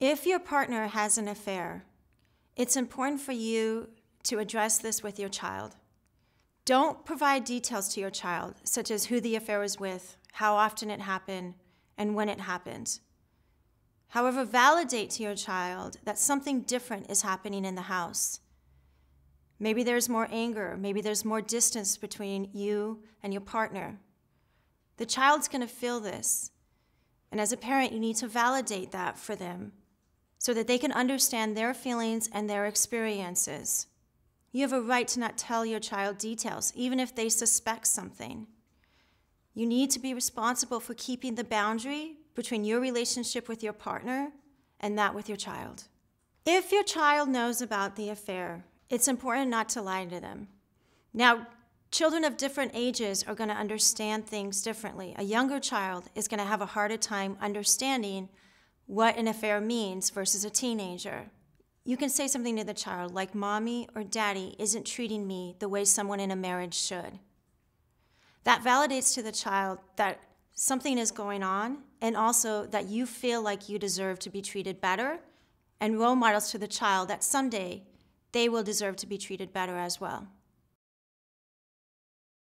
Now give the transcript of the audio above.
If your partner has an affair, it's important for you to address this with your child. Don't provide details to your child, such as who the affair was with, how often it happened, and when it happened. However, validate to your child that something different is happening in the house. Maybe there's more anger, maybe there's more distance between you and your partner. The child's gonna feel this. And as a parent, you need to validate that for them so that they can understand their feelings and their experiences. You have a right to not tell your child details, even if they suspect something. You need to be responsible for keeping the boundary between your relationship with your partner and that with your child. If your child knows about the affair, it's important not to lie to them. Now, children of different ages are going to understand things differently. A younger child is going to have a harder time understanding what an affair means versus a teenager. You can say something to the child like, Mommy or Daddy isn't treating me the way someone in a marriage should. That validates to the child that something is going on and also that you feel like you deserve to be treated better and role models to the child that someday they will deserve to be treated better as well.